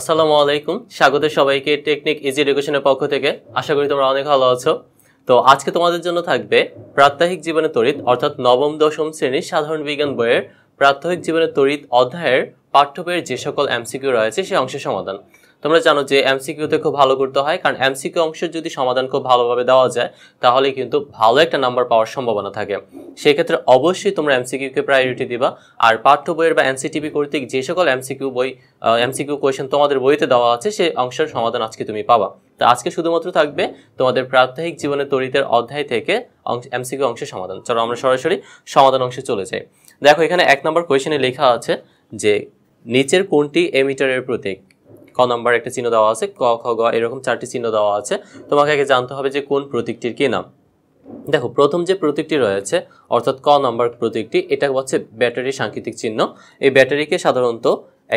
আসসালামু আলাইকুম স্বাগত সবাইকে টেকনিক ইজি এডুকেশনের পক্ষ থেকে আশা করি তোমরা অনেক ভালো আছো তো আজকে তোমাদের জন্য থাকবে প্রাত্যহিক জীবনে তড়িৎ অর্থাৎ নবম দশম শ্রেণীর সাধারণ বিজ্ঞান বইয়ের প্রাত্যহিক জীবনে তড়িৎ অধ্যায়ের পাঠ্য বইয়ের যে সকল এমসিকিউ রয়েছে সে অংশের সমাধান তোমরা জানো যে এমসিকিউতে খুব ভালো করতে হয় কারণ এমসিকিউ অংশের যদি সমাধান খুব ভালোভাবে দেওয়া যায় তাহলে কিন্তু ভালো একটা নাম্বার পাওয়ার সম্ভাবনা থাকে সেক্ষেত্রে অবশ্যই তোমরা এমসিকিউকে প্রায়োরিটি দিবা আর পাঠ্য বইয়ের বা এনসিটিভি কর্তৃক যে সকল এমসিকিউ বই এমসিকিউ কোয়েশন তোমাদের বইতে দেওয়া আছে সেই অংশের সমাধান আজকে তুমি পাবা তো আজকে শুধুমাত্র থাকবে তোমাদের প্রাত্যহিক জীবনে তরিতের অধ্যায় থেকে এমসিকিউ অংশের সমাধান চলো আমরা সরাসরি সমাধান অংশে চলে যাই দেখো এখানে এক নম্বর কোয়েশনে লেখা আছে যে নিচের কোনটি এমিটারের প্রতীক ক নাম্বার একটা চিহ্ন দেওয়া আছে ক খ গ এরকম চারটি চিহ্ন দেওয়া আছে তোমাকে আগে জানতে হবে যে কোন প্রতীকটির কী নাম দেখো প্রথম যে প্রতীকটি রয়েছে অর্থাৎ ক নাম্বার প্রতীকটি এটা হচ্ছে ব্যাটারি সাংকেতিক চিহ্ন এই ব্যাটারিকে সাধারণত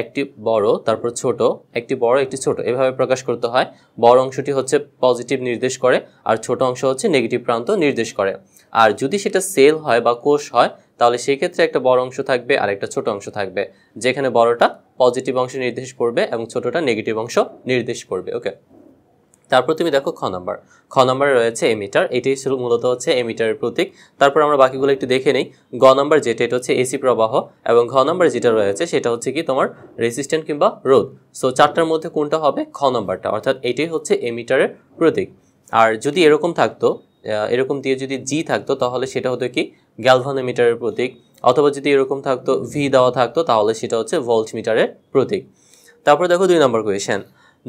একটি বড় তারপর ছোট একটি বড় একটি ছোট এভাবে প্রকাশ করতে হয় বড় অংশটি হচ্ছে পজিটিভ নির্দেশ করে আর ছোট অংশ হচ্ছে নেগেটিভ প্রান্ত নির্দেশ করে আর যদি সেটা সেল হয় বা কোষ হয় তাহলে সেক্ষেত্রে একটা বড় অংশ থাকবে আর একটা ছোট অংশ থাকবে যেখানে বড়টা পজিটিভ অংশ নির্দেশ করবে এবং ছোটটা নেগেটিভ অংশ নির্দেশ করবে ওকে তারপর তুমি দেখো খ নাম্বার খ নাম্বারে রয়েছে এমিটার এটাই শুধু মূলত হচ্ছে এমিটারের প্রতীক তারপর আমরা বাকিগুলো একটু দেখে নিই গ নাম্বার যেটা এটা হচ্ছে এসি প্রবাহ এবং ঘ নাম্বার যেটা রয়েছে সেটা হচ্ছে কি তোমার রেসিস্ট্যান্ট কিংবা রোদ সো চারটার মধ্যে কোনটা হবে খ নাম্বারটা অর্থাৎ এটাই হচ্ছে এমিটারের প্রতীক আর যদি এরকম থাকতো এরকম দিয়ে যদি জি থাকতো তাহলে সেটা হতো কি গ্যালভানোমিটারের প্রতীক অথবা যদি এরকম থাকতো ভি দেওয়া থাকতো তাহলে সেটা হচ্ছে ভোল্ট মিটারের প্রতীক তারপরে দেখো দুই নম্বর কোয়েশন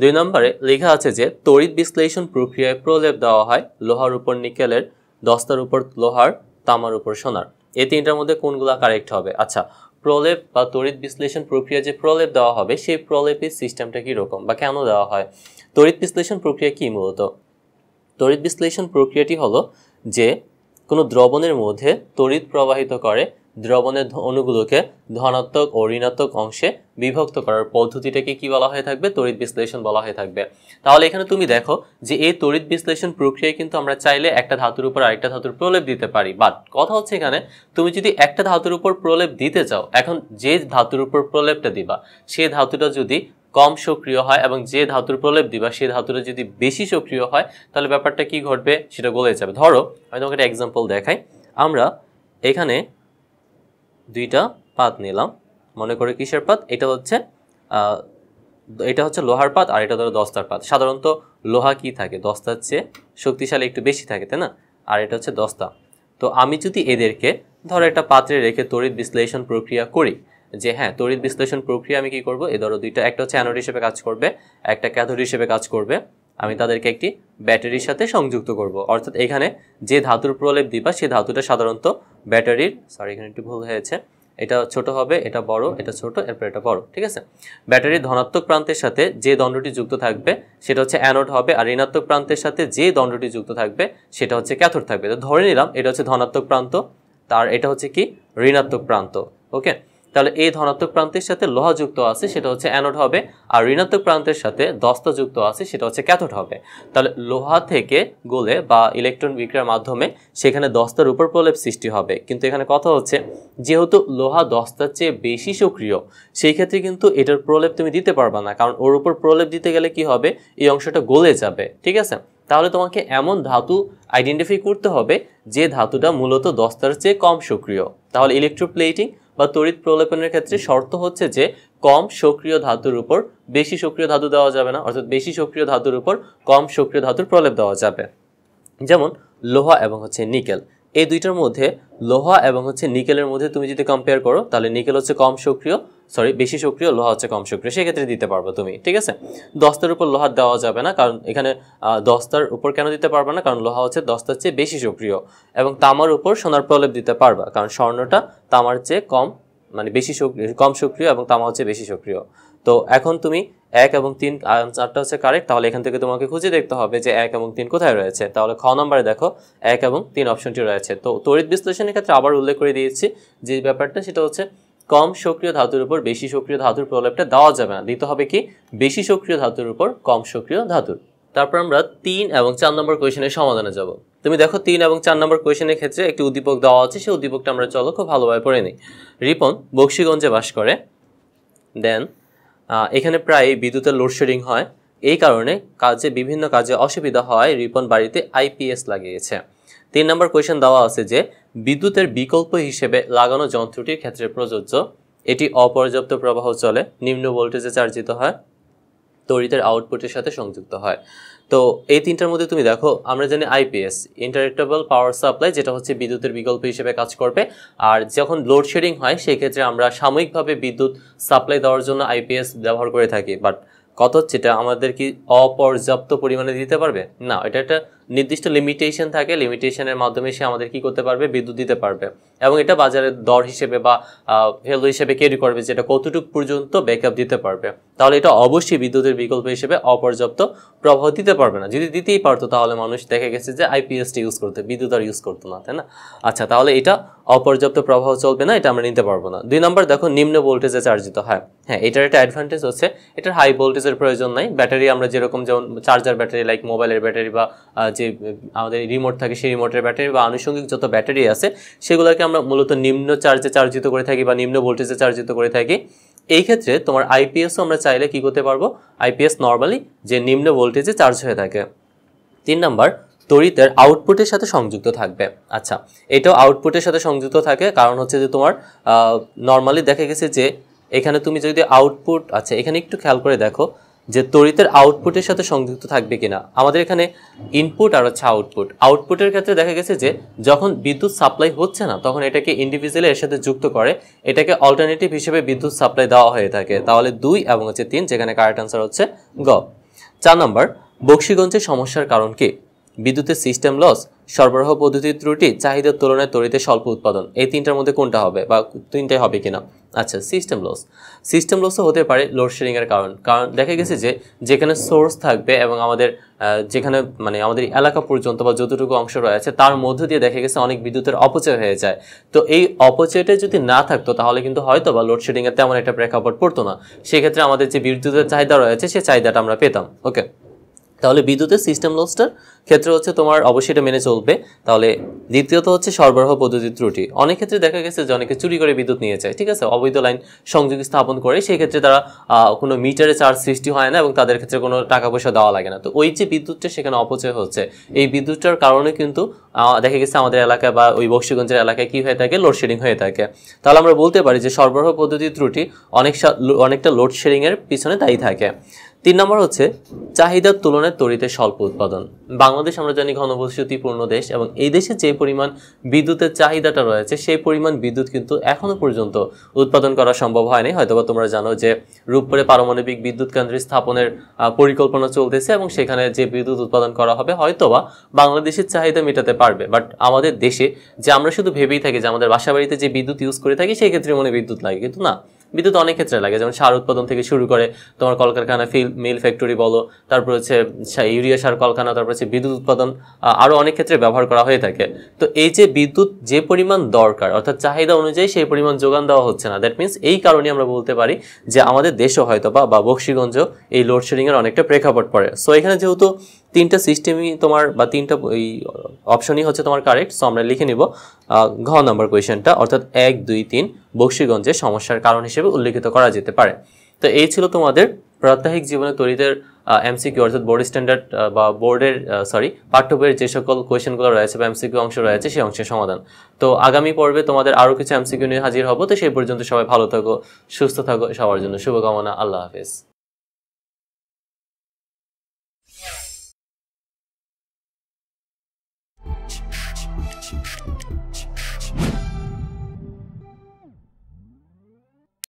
দুই নম্বরে লেখা আছে যে তড়িৎ বিশ্লেষণ প্রক্রিয়ায় প্রলেপ দেওয়া হয় লোহার উপর নিকেলের দস্তার উপর লোহার তামার উপর সোনার এই তিনটার মধ্যে কোনগুলা কারেক্ট হবে আচ্ছা প্রলেপ বা তড়িৎ বিশ্লেষণ প্রক্রিয়া যে প্রলেপ দেওয়া হবে সেই প্রলেপের সিস্টেমটা কীরকম বা কেন দেওয়া হয় তড়িৎ বিশ্লেষণ প্রক্রিয়া কী মূলত তড়িৎ বিশ্লেষণ প্রক্রিয়াটি হলো যে কোনো দ্রবণের মধ্যে তড়িৎ প্রবাহিত করে দ্রবণের অণুগুলোকে ধনাত্মক ও ঋণাত্মক অংশে বিভক্ত করার পদ্ধতিটাকে কি বলা হয়ে থাকবে তড়িৎ বিশ্লেষণ বলা হয়ে থাকবে তাহলে এখানে তুমি দেখো যে এই তড়িৎ বিশ্লেষণ প্রক্রিয়ায় কিন্তু আমরা চাইলে একটা ধাতুর উপর আরেকটা ধাতুর প্রলেপ দিতে পারি বাট কথা হচ্ছে এখানে তুমি যদি একটা ধাতুর উপর প্রলেপ দিতে চাও এখন যে ধাতুর উপর প্রলেপটা দিবা সে ধাতুটা যদি কম সক্রিয় হয় এবং যে ধাতুর প্রলেপ দিবা সেই ধাতুটা যদি বেশি সক্রিয় হয় তাহলে ব্যাপারটা কি ঘটবে সেটা গলে যাবে ধরো আমি তোমাকে একটা এক্সাম্পল দেখাই আমরা এখানে দুইটা পাত নিলাম মনে করে কিসের পাত এটা হচ্ছে এটা হচ্ছে লোহার পাত আর এটা ধরো দস্তার পাত সাধারণত লোহা কি থাকে দস্তার চেয়ে শক্তিশালী একটু বেশি থাকে তাই না আর এটা হচ্ছে দস্তা তো আমি যদি এদেরকে ধরো একটা পাত্রে রেখে তড়িৎ বিশ্লেষণ প্রক্রিয়া করি যে হ্যাঁ তড়িৎ বিশ্লেষণ প্রক্রিয়া আমি কি করব এ ধরো দুইটা একটা হচ্ছে অ্যানোড হিসেবে কাজ করবে একটা ক্যাথোড হিসেবে কাজ করবে আমি তাদেরকে একটি ব্যাটারির সাথে সংযুক্ত করব অর্থাৎ এখানে যে ধাতুর প্রলেপ দিবা সেই ধাতুটা সাধারণত ব্যাটারির সরি এখানে একটু ভুল হয়েছে এটা ছোট হবে এটা বড় এটা ছোট এরপর এটা বড় ঠিক আছে ব্যাটারির ধনাত্মক প্রান্তের সাথে যে দণ্ডটি যুক্ত থাকবে সেটা হচ্ছে অ্যানোড হবে আর ঋণাত্মক প্রান্তের সাথে যে দণ্ডটি যুক্ত থাকবে সেটা হচ্ছে ক্যাথোড থাকবে তো ধরে নিলাম এটা হচ্ছে ধনাত্মক প্রান্ত তার এটা হচ্ছে কি ঋণাত্মক প্রান্ত ওকে তাহলে এই ধনাত্মক প্রান্তের সাথে লোহা যুক্ত আছে সেটা হচ্ছে অ্যানোড হবে আর ঋণাত্মক প্রান্তের সাথে দস্তা যুক্ত আছে সেটা হচ্ছে ক্যাথোড হবে তাহলে লোহা থেকে গোলে বা ইলেকট্রন বিক্রিয়ার মাধ্যমে সেখানে দস্তার উপর প্রলেপ সৃষ্টি হবে কিন্তু এখানে কথা হচ্ছে যেহেতু লোহা দস্তার চেয়ে বেশি সক্রিয় সেই ক্ষেত্রে কিন্তু এটার প্রলেপ তুমি দিতে পারবা না কারণ ওর উপর প্রলেপ দিতে গেলে কি হবে এই অংশটা গলে যাবে ঠিক আছে তাহলে তোমাকে এমন ধাতু আইডেন্টিফাই করতে হবে যে ধাতুটা মূলত দস্তার চেয়ে কম সক্রিয় তাহলে ইলেকট্রোপ্লেটিং বা তড়িৎ প্রলেপনের ক্ষেত্রে শর্ত হচ্ছে যে কম সক্রিয় ধাতুর উপর বেশি সক্রিয় ধাতু দেওয়া যাবে না অর্থাৎ বেশি সক্রিয় ধাতুর উপর কম সক্রিয় ধাতুর প্রলেপ দেওয়া যাবে যেমন লোহা এবং হচ্ছে নিকেল এই দুইটার মধ্যে লোহা এবং হচ্ছে নিকেলের মধ্যে তুমি যদি কম্পেয়ার করো তাহলে নিকেল হচ্ছে কম সক্রিয় সরি বেশি সক্রিয় লোহা হচ্ছে কম সক্রিয় সেক্ষেত্রে দিতে পারবো তুমি ঠিক আছে দস্তার উপর লোহা দেওয়া যাবে না কারণ এখানে দস্তার উপর কেন দিতে পারবে না কারণ লোহা হচ্ছে দস্তার চেয়ে বেশি সক্রিয় এবং তামার উপর সোনার প্রলেপ দিতে পারবা কারণ স্বর্ণটা তামার চেয়ে কম মানে বেশি সক্রিয় কম সক্রিয় এবং তামা হচ্ছে বেশি সক্রিয় তো এখন তুমি এক এবং তিন আনসারটা হচ্ছে কারেক্ট তাহলে এখান থেকে তোমাকে খুঁজে দেখতে হবে যে এক এবং তিন কোথায় রয়েছে তাহলে খ নম্বরে দেখো এক এবং তিন অপশনটি রয়েছে তো তড়িৎ বিশ্লেষণের ক্ষেত্রে আবার উল্লেখ করে দিয়েছি যে ব্যাপারটা সেটা হচ্ছে কম সক্রিয় ধাতুর উপর বেশি সক্রিয় ধাতুর প্রলেপটা দেওয়া যাবে না দিতে হবে কি বেশি সক্রিয় ধাতুর উপর কম সক্রিয় ধাতুর তারপর আমরা তিন এবং চার নম্বর কোয়েশনের সমাধানে যাব তুমি দেখো তিন এবং চার নম্বর কোয়েশনের ক্ষেত্রে একটি উদ্দীপক দেওয়া আছে সেই উদ্দীপকটা আমরা চলো খুব ভালোভাবে পড়ে নিই রিপন বক্সিগঞ্জে বাস করে দেন এখানে প্রায় বিদ্যুতের লোডশেডিং হয় এই কারণে কাজে বিভিন্ন কাজে অসুবিধা হয় রিপন বাড়িতে আইপিএস লাগিয়েছে তিন নম্বর কোয়েশন দেওয়া আছে যে বিদ্যুতের বিকল্প হিসেবে লাগানো যন্ত্রটির ক্ষেত্রে প্রযোজ্য এটি অপর্যাপ্ত প্রবাহ চলে নিম্ন ভোল্টেজে চার্জিত হয় তরিতের আউটপুটের সাথে সংযুক্ত হয় তো এই তিনটার মধ্যে তুমি দেখো আমরা জানি আইপিএস ইন্টারেক্টেবল পাওয়ার সাপ্লাই যেটা হচ্ছে বিদ্যুতের বিকল্প হিসেবে কাজ করবে আর যখন লোডশেডিং হয় সেক্ষেত্রে আমরা সাময়িকভাবে বিদ্যুৎ সাপ্লাই দেওয়ার জন্য আইপিএস ব্যবহার করে থাকি বাট কত এটা আমাদের কি অপর্যাপ্ত পরিমাণে দিতে পারবে না এটা একটা নির্দিষ্ট লিমিটেশন থাকে লিমিটেশনের মাধ্যমে সে আমাদের কি করতে পারবে বিদ্যুৎ দিতে পারবে এবং এটা বাজারের দর হিসেবে বা ভ্যালু হিসেবে ক্যারি করবে যেটা কতটুকু পর্যন্ত আপ দিতে পারবে তাহলে এটা অবশ্যই বিদ্যুতের বিকল্প হিসেবে অপর্যাপ্ত প্রভাব দিতে পারবে না যদি দিতেই পারতো তাহলে মানুষ দেখা গেছে যে আইপিএসটি ইউজ করতে বিদ্যুৎ আর ইউজ করতো না তাই না আচ্ছা তাহলে এটা অপর্যাপ্ত প্রবাহ চলবে না এটা আমরা নিতে পারবো না দুই নম্বর দেখো নিম্ন ভোল্টেজে চার্জিত হয় হ্যাঁ।, হ্যাঁ এটার একটা অ্যাডভান্টেজ হচ্ছে এটার হাই ভোল্টেজের প্রয়োজন নাই ব্যাটারি আমরা যেরকম যেমন চার্জার ব্যাটারি লাইক মোবাইলের ব্যাটারি বা যে আমাদের রিমোট থাকে সেই রিমোটের ব্যাটারি বা আনুষঙ্গিক যত ব্যাটারি আছে সেগুলোকে আমরা মূলত নিম্ন চার্জে চার্জিত করে থাকি বা নিম্ন ভোল্টেজে চার্জিত করে থাকি এই ক্ষেত্রে তোমার আইপিএসও আমরা চাইলে কি করতে পারবো আইপিএস নর্মালি যে নিম্ন ভোল্টেজে চার্জ হয়ে থাকে তিন নম্বর তড়িতের আউটপুটের সাথে সংযুক্ত থাকবে আচ্ছা এটাও আউটপুটের সাথে সংযুক্ত থাকে কারণ হচ্ছে যে তোমার নর্মালি দেখা গেছে যে এখানে তুমি যদি আউটপুট আচ্ছা এখানে একটু খেয়াল করে দেখো যে তড়িতের আউটপুটের সাথে সংযুক্ত থাকবে কিনা আমাদের এখানে ইনপুট আর হচ্ছে আউটপুট আউটপুটের ক্ষেত্রে দেখা গেছে যে যখন বিদ্যুৎ সাপ্লাই হচ্ছে না তখন এটাকে ইন্ডিভিজুয়ালি এর সাথে যুক্ত করে এটাকে অল্টারনেটিভ হিসেবে বিদ্যুৎ সাপ্লাই দেওয়া হয়ে থাকে তাহলে দুই এবং হচ্ছে তিন যেখানে কারেক্ট আনসার হচ্ছে গ চার নম্বর বক্সিগঞ্জের সমস্যার কারণ কী বিদ্যুতের সিস্টেম লস সরবরাহ পদ্ধতির ত্রুটি চাহিদার তুলনায় তরিতে স্বল্প উৎপাদন এই তিনটার মধ্যে কোনটা হবে বা তিনটাই হবে কিনা আচ্ছা সিস্টেম লস সিস্টেম লসও হতে পারে লোডশেডিংয়ের কারণ কারণ দেখা গেছে যে যেখানে সোর্স থাকবে এবং আমাদের যেখানে মানে আমাদের এলাকা পর্যন্ত বা যতটুকু অংশ রয়েছে তার মধ্য দিয়ে দেখা গেছে অনেক বিদ্যুতের অপচয় হয়ে যায় তো এই অপচয়টা যদি না থাকতো তাহলে কিন্তু হয়তো বা লোডশেডিংয়ের তেমন একটা প্রেক্ষাপট পড়তো না সেক্ষেত্রে আমাদের যে বিদ্যুতের চাহিদা রয়েছে সে চাহিদাটা আমরা পেতাম ওকে তাহলে বিদ্যুতের সিস্টেম লসটার ক্ষেত্রে হচ্ছে তোমার অবশ্যই এটা মেনে চলবে তাহলে দ্বিতীয়ত হচ্ছে সরবরাহ পদ্ধতির ত্রুটি অনেক ক্ষেত্রে দেখা গেছে যে অনেকে চুরি করে বিদ্যুৎ নিয়ে যায় ঠিক আছে অবৈধ লাইন সংযোগ স্থাপন করে সেই ক্ষেত্রে তারা কোনো মিটারে চার্জ সৃষ্টি হয় না এবং তাদের ক্ষেত্রে কোনো টাকা পয়সা দেওয়া লাগে না তো ওই যে বিদ্যুৎটা সেখানে অপচয় হচ্ছে এই বিদ্যুৎটার কারণে কিন্তু দেখা গেছে আমাদের এলাকা বা ওই বক্সিগঞ্জের এলাকায় কি হয়ে থাকে লোডশেডিং হয়ে থাকে তাহলে আমরা বলতে পারি যে সরবরাহ পদ্ধতির ত্রুটি অনেক অনেকটা লোডশেডিংয়ের পিছনে তাই থাকে তিন নম্বর হচ্ছে চাহিদার তুলনায় তরিতে স্বল্প উৎপাদন বাংলাদেশ আমরা জানি ঘনবসতিপূর্ণ দেশ এবং এই দেশে যে পরিমাণ বিদ্যুতের চাহিদাটা রয়েছে সেই পরিমাণ বিদ্যুৎ কিন্তু এখনও পর্যন্ত উৎপাদন করা সম্ভব হয়নি হয়তোবা তোমরা জানো যে রূপপুরে পারমাণবিক বিদ্যুৎ কেন্দ্রের স্থাপনের পরিকল্পনা চলতেছে এবং সেখানে যে বিদ্যুৎ উৎপাদন করা হবে হয়তোবা বাংলাদেশের চাহিদা মেটাতে পারবে বাট আমাদের দেশে যে আমরা শুধু ভেবেই থাকি যে আমাদের বাসাবাড়িতে যে বিদ্যুৎ ইউজ করে থাকি সেই ক্ষেত্রে মনে বিদ্যুৎ লাগে কিন্তু না বিদ্যুৎ অনেক ক্ষেত্রে লাগে যেমন সার উৎপাদন থেকে শুরু করে তোমার কলকারখানা ফিল মিল ফ্যাক্টরি বলো তারপর হচ্ছে ইউরিয়া সার কলকারখানা তারপর হচ্ছে বিদ্যুৎ উৎপাদন আরও অনেক ক্ষেত্রে ব্যবহার করা হয়ে থাকে তো এই যে বিদ্যুৎ যে পরিমাণ দরকার অর্থাৎ চাহিদা অনুযায়ী সেই পরিমাণ যোগান দেওয়া হচ্ছে না দ্যাট মিনস এই কারণে আমরা বলতে পারি যে আমাদের দেশও হয়তো বা বক্সিগঞ্জ এই লোডশেডিংয়ের অনেকটা প্রেক্ষাপট পড়ে সো এখানে যেহেতু তিনটা সিস্টেমই তোমার বা তিনটা এই অপশনই হচ্ছে তোমার কারেক্ট সো আমরা লিখে নিব ঘ নম্বর কোয়েশনটা অর্থাৎ এক দুই তিন বক্সিগঞ্জের সমস্যার কারণ হিসেবে উল্লেখিত করা যেতে পারে তো এই ছিল তোমাদের প্রাত্যহিক জীবনে তরিতের এমসিকিউ অর্থাৎ বোর্ড স্ট্যান্ডার্ড বা বোর্ডের সরি পাঠ্যবইয়ের যে সকল কোয়েশনগুলো রয়েছে বা এমসিকিউ অংশ রয়েছে সেই অংশের সমাধান তো আগামী পর্বে তোমাদের আরও কিছু এমসিকিউ নিয়ে হাজির হবো তো সেই পর্যন্ত সবাই ভালো থাকো সুস্থ থাকো সবার জন্য শুভকামনা আল্লাহ হাফেজ